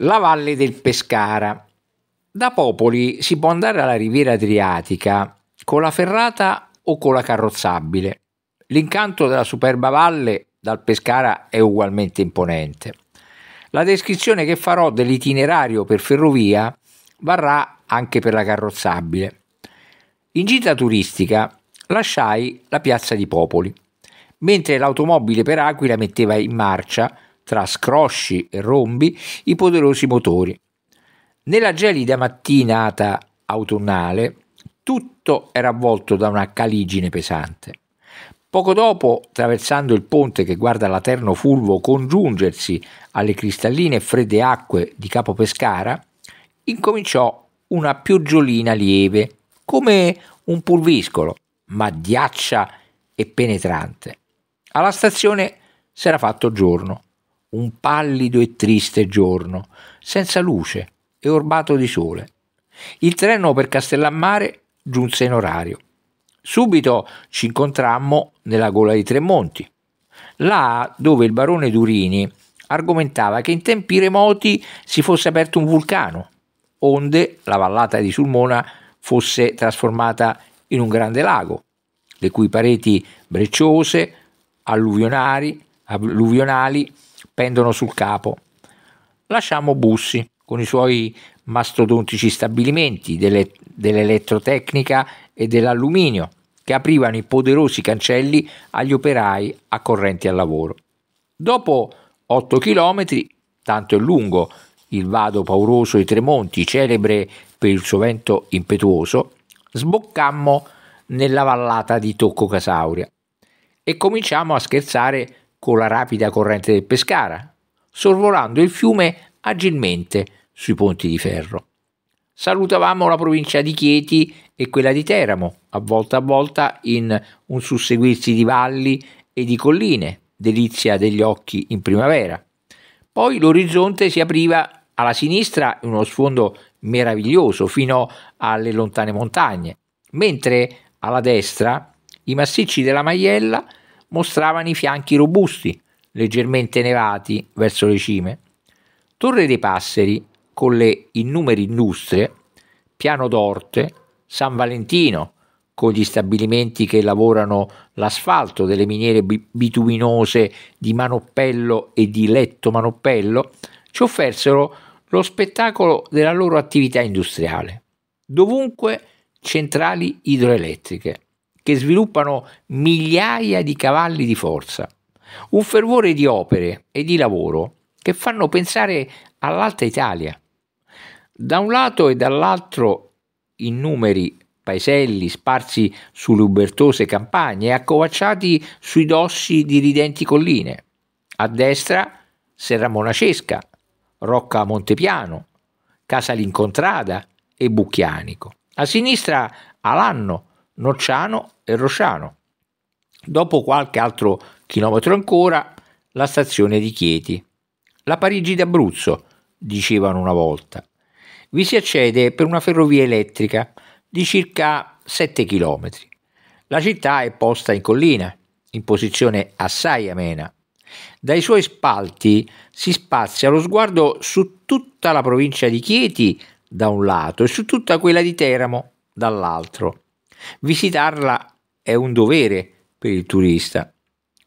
La valle del Pescara. Da Popoli si può andare alla riviera adriatica con la ferrata o con la carrozzabile. L'incanto della superba valle dal Pescara è ugualmente imponente. La descrizione che farò dell'itinerario per ferrovia varrà anche per la carrozzabile. In gita turistica lasciai la piazza di Popoli, mentre l'automobile per Aquila metteva in marcia tra scrosci e rombi i poderosi motori. Nella gelida mattinata autunnale tutto era avvolto da una caligine pesante. Poco dopo, attraversando il ponte che guarda l'Aterno Fulvo congiungersi alle cristalline e fredde acque di Capo Pescara, incominciò una pioggiolina lieve, come un pulviscolo, ma ghiaccia e penetrante. Alla stazione s'era fatto giorno un pallido e triste giorno, senza luce e orbato di sole. Il treno per Castellammare giunse in orario. Subito ci incontrammo nella gola di Tremonti, là dove il barone Durini argomentava che in tempi remoti si fosse aperto un vulcano, onde la vallata di Sulmona fosse trasformata in un grande lago, le cui pareti brecciose, alluvionali, pendono sul capo. Lasciamo Bussi con i suoi mastodontici stabilimenti delle, dell'elettrotecnica e dell'alluminio che aprivano i poderosi cancelli agli operai accorrenti al lavoro. Dopo 8 chilometri, tanto è lungo il vado pauroso di Tremonti, celebre per il suo vento impetuoso, sboccammo nella vallata di Tocco Casauria e cominciamo a scherzare con la rapida corrente del Pescara, sorvolando il fiume agilmente sui ponti di ferro. Salutavamo la provincia di Chieti e quella di Teramo, a volta a volta in un susseguirsi di valli e di colline, delizia degli occhi in primavera. Poi l'orizzonte si apriva alla sinistra in uno sfondo meraviglioso fino alle lontane montagne, mentre alla destra i massicci della Maiella mostravano i fianchi robusti, leggermente nevati verso le cime. Torre dei Passeri, con le innumeri industrie, Piano d'Orte, San Valentino, con gli stabilimenti che lavorano l'asfalto delle miniere bituminose di Manoppello e di Letto Manoppello, ci offersero lo spettacolo della loro attività industriale. Dovunque centrali idroelettriche che sviluppano migliaia di cavalli di forza, un fervore di opere e di lavoro che fanno pensare all'alta Italia. Da un lato e dall'altro in numeri paeselli sparsi sulle ubertose campagne e accovacciati sui dossi di ridenti colline. A destra Serra Monacesca, Rocca Montepiano, Casa L'Incontrada e Bucchianico. A sinistra Alanno, Nocciano e Rosciano. Dopo qualche altro chilometro ancora, la stazione di Chieti. La Parigi d'Abruzzo, dicevano una volta. Vi si accede per una ferrovia elettrica di circa 7 km. La città è posta in collina, in posizione assai amena. Dai suoi spalti si spazia lo sguardo su tutta la provincia di Chieti da un lato e su tutta quella di Teramo dall'altro. Visitarla è un dovere per il turista.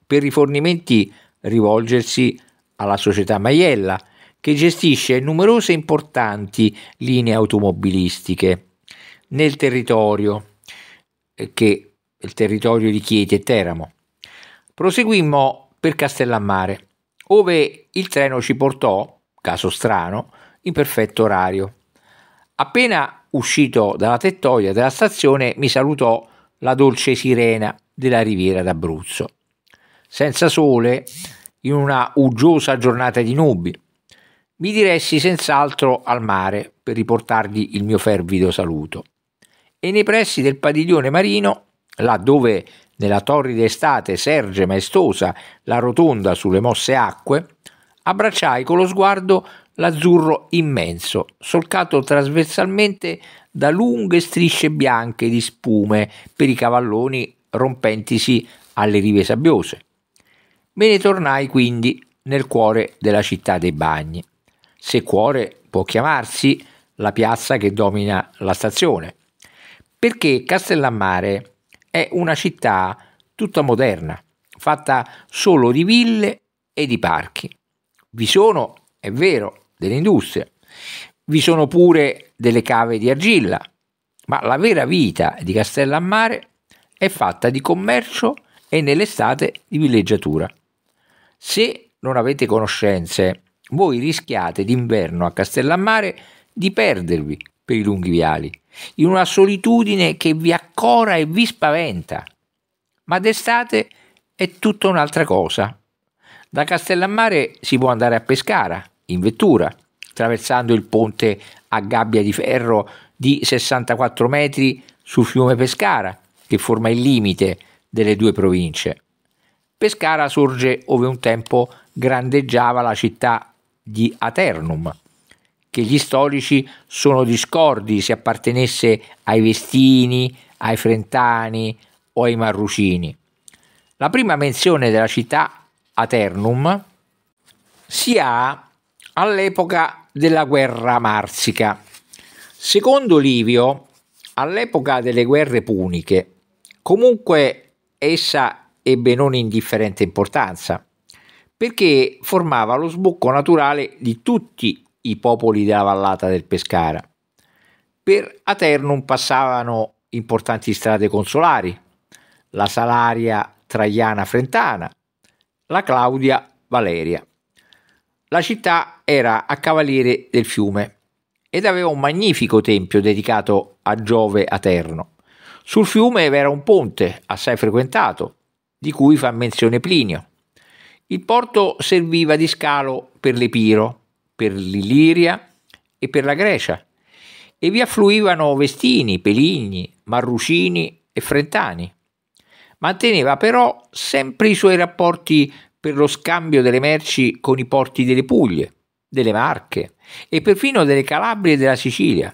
Per rifornimenti rivolgersi alla società Maiella, che gestisce numerose importanti linee automobilistiche nel territorio, eh, che è il territorio di Chieti e Teramo. Proseguimmo per Castellammare, dove il treno ci portò, caso strano, in perfetto orario. Appena uscito dalla tettoia della stazione, mi salutò la dolce sirena della riviera d'Abruzzo. Senza sole, in una uggiosa giornata di nubi, mi diressi senz'altro al mare per riportargli il mio fervido saluto. E nei pressi del padiglione marino, laddove nella torrida estate serge maestosa la rotonda sulle mosse acque, abbracciai con lo sguardo l'azzurro immenso, solcato trasversalmente da lunghe strisce bianche di spume per i cavalloni rompentisi alle rive sabbiose. Me ne tornai quindi nel cuore della città dei bagni, se cuore può chiamarsi la piazza che domina la stazione, perché Castellammare è una città tutta moderna, fatta solo di ville e di parchi. Vi sono, è vero, delle industrie, vi sono pure delle cave di argilla, ma la vera vita di Castellammare è fatta di commercio e nell'estate di villeggiatura. Se non avete conoscenze, voi rischiate d'inverno a Castellammare di perdervi per i lunghi viali, in una solitudine che vi accora e vi spaventa. Ma d'estate è tutta un'altra cosa. Da Castellammare si può andare a Pescara, in vettura, attraversando il ponte a gabbia di ferro di 64 metri sul fiume Pescara, che forma il limite delle due province. Pescara sorge ove un tempo grandeggiava la città di Aternum, che gli storici sono discordi se appartenesse ai Vestini, ai Frentani o ai Marrucini. La prima menzione della città Aternum si ha all'epoca della guerra marsica. Secondo Livio, all'epoca delle guerre puniche, comunque essa ebbe non indifferente importanza, perché formava lo sbocco naturale di tutti i popoli della vallata del Pescara. Per Aternum passavano importanti strade consolari, la Salaria Traiana Frentana, la Claudia Valeria. La città era a cavaliere del fiume ed aveva un magnifico tempio dedicato a Giove Aterno. Sul fiume v'era un ponte assai frequentato, di cui fa menzione Plinio. Il porto serviva di scalo per l'Epiro, per l'Illiria e per la Grecia, e vi affluivano Vestini, Peligni, Marrucini e Frentani. Manteneva però sempre i suoi rapporti per lo scambio delle merci con i porti delle Puglie, delle Marche e perfino delle Calabrie e della Sicilia.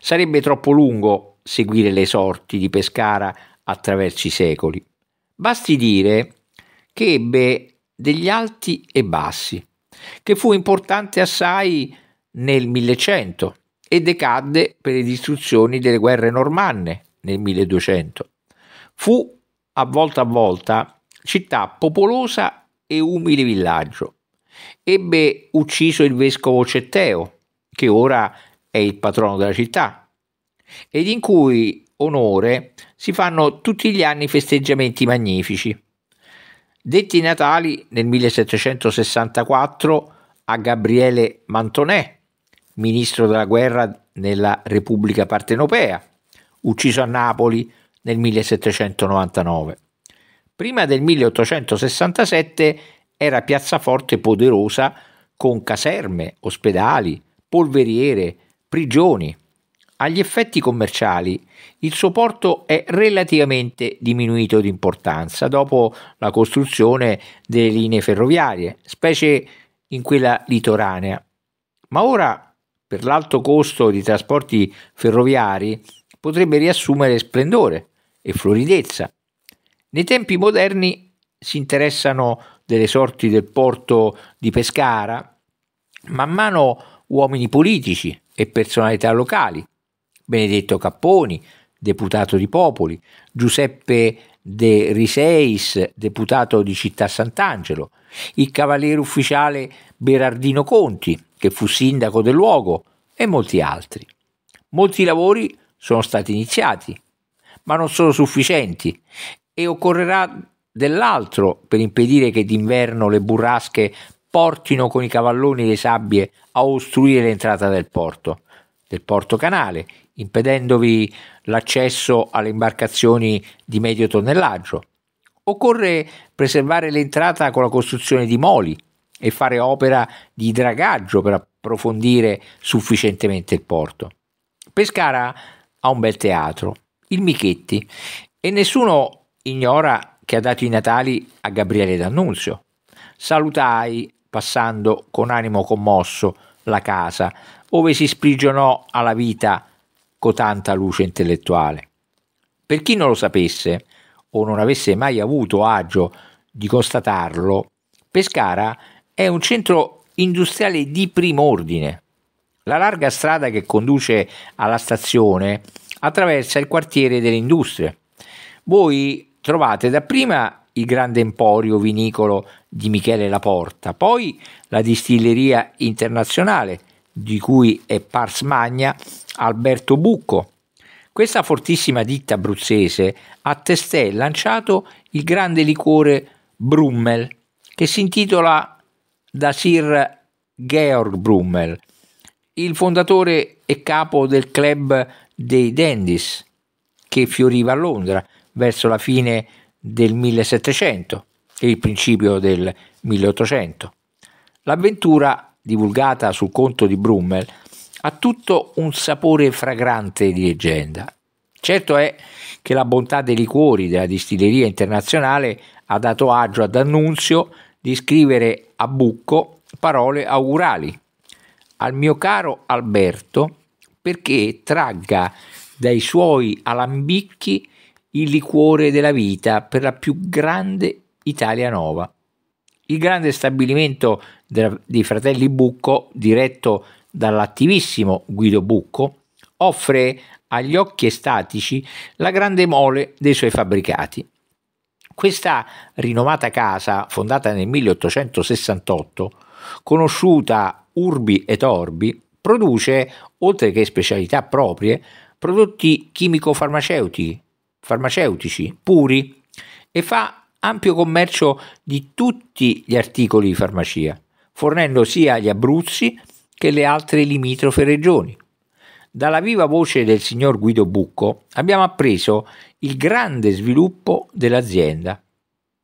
Sarebbe troppo lungo seguire le sorti di Pescara attraverso i secoli. Basti dire che ebbe degli alti e bassi, che fu importante assai nel 1100 e decadde per le distruzioni delle guerre normanne nel 1200. Fu a volta a volta città popolosa e umile villaggio. Ebbe ucciso il vescovo Cetteo, che ora è il patrono della città, ed in cui onore si fanno tutti gli anni festeggiamenti magnifici. Detti natali nel 1764 a Gabriele Mantonè, ministro della guerra nella Repubblica Partenopea, ucciso a Napoli nel 1799. Prima del 1867 era piazza piazzaforte poderosa con caserme, ospedali, polveriere, prigioni. Agli effetti commerciali il suo porto è relativamente diminuito di importanza dopo la costruzione delle linee ferroviarie, specie in quella litoranea. Ma ora, per l'alto costo di trasporti ferroviari, potrebbe riassumere splendore e floridezza nei tempi moderni si interessano delle sorti del porto di Pescara, man mano uomini politici e personalità locali, Benedetto Capponi, deputato di Popoli, Giuseppe De Riseis, deputato di Città Sant'Angelo, il cavaliere ufficiale Berardino Conti, che fu sindaco del luogo, e molti altri. Molti lavori sono stati iniziati, ma non sono sufficienti e occorrerà dell'altro per impedire che d'inverno le burrasche portino con i cavalloni le sabbie a ostruire l'entrata del porto, del porto canale, impedendovi l'accesso alle imbarcazioni di medio tonnellaggio. Occorre preservare l'entrata con la costruzione di moli e fare opera di dragaggio per approfondire sufficientemente il porto. Pescara ha un bel teatro, il Michetti, e nessuno ignora che ha dato i Natali a Gabriele D'Annunzio. Salutai, passando con animo commosso, la casa, ove si sprigionò alla vita cotanta luce intellettuale. Per chi non lo sapesse, o non avesse mai avuto agio di constatarlo, Pescara è un centro industriale di primo ordine. La larga strada che conduce alla stazione attraversa il quartiere delle industrie. Voi trovate dapprima il grande emporio vinicolo di Michele Laporta, poi la distilleria internazionale di cui è pars magna Alberto Bucco. Questa fortissima ditta abruzzese ha testè lanciato il grande liquore Brummel che si intitola da Sir Georg Brummel, il fondatore e capo del club dei Dandies che fioriva a Londra verso la fine del 1700 e il principio del 1800. L'avventura, divulgata sul conto di Brummel, ha tutto un sapore fragrante di leggenda. Certo è che la bontà dei liquori della distilleria internazionale ha dato agio ad Annunzio di scrivere a Bucco parole augurali. Al mio caro Alberto, perché tragga dai suoi alambicchi il liquore della vita per la più grande Italia Nova. Il grande stabilimento dei fratelli Bucco, diretto dall'attivissimo Guido Bucco, offre agli occhi estatici la grande mole dei suoi fabbricati. Questa rinomata casa, fondata nel 1868, conosciuta urbi et orbi, produce, oltre che specialità proprie, prodotti chimico farmaceutici farmaceutici puri e fa ampio commercio di tutti gli articoli di farmacia, fornendo sia gli Abruzzi che le altre limitrofe regioni. Dalla viva voce del signor Guido Bucco abbiamo appreso il grande sviluppo dell'azienda.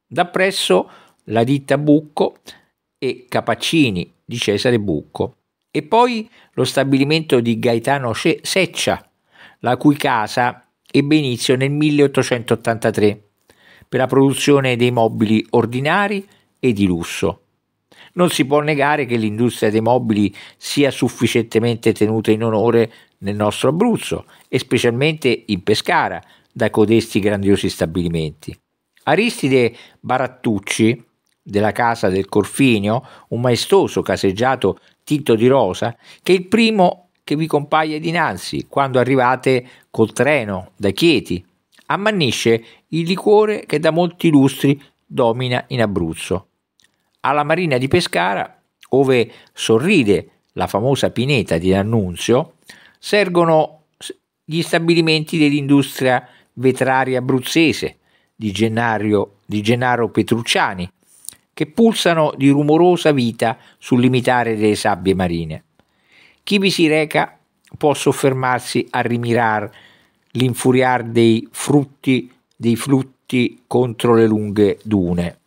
Da presso la ditta Bucco e Capaccini di Cesare Bucco e poi lo stabilimento di Gaetano Seccia, la cui casa ebbe inizio nel 1883 per la produzione dei mobili ordinari e di lusso. Non si può negare che l'industria dei mobili sia sufficientemente tenuta in onore nel nostro Abruzzo e specialmente in Pescara da codesti grandiosi stabilimenti. Aristide Barattucci, della casa del Corfinio, un maestoso caseggiato tinto di rosa, che è il primo che vi compaia dinanzi quando arrivate col treno da Chieti. Ammannisce il liquore che da molti lustri domina in Abruzzo. Alla marina di Pescara, ove sorride la famosa pineta di D'Annunzio, sergono gli stabilimenti dell'industria vetraria abruzzese di, Gennario, di Gennaro Petrucciani, che pulsano di rumorosa vita sul limitare delle sabbie marine. Chi vi si reca può soffermarsi a rimirar l'infuriar dei frutti dei flutti contro le lunghe dune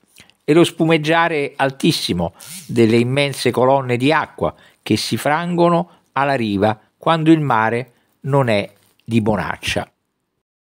e lo spumeggiare altissimo delle immense colonne di acqua che si frangono alla riva quando il mare non è di bonaccia.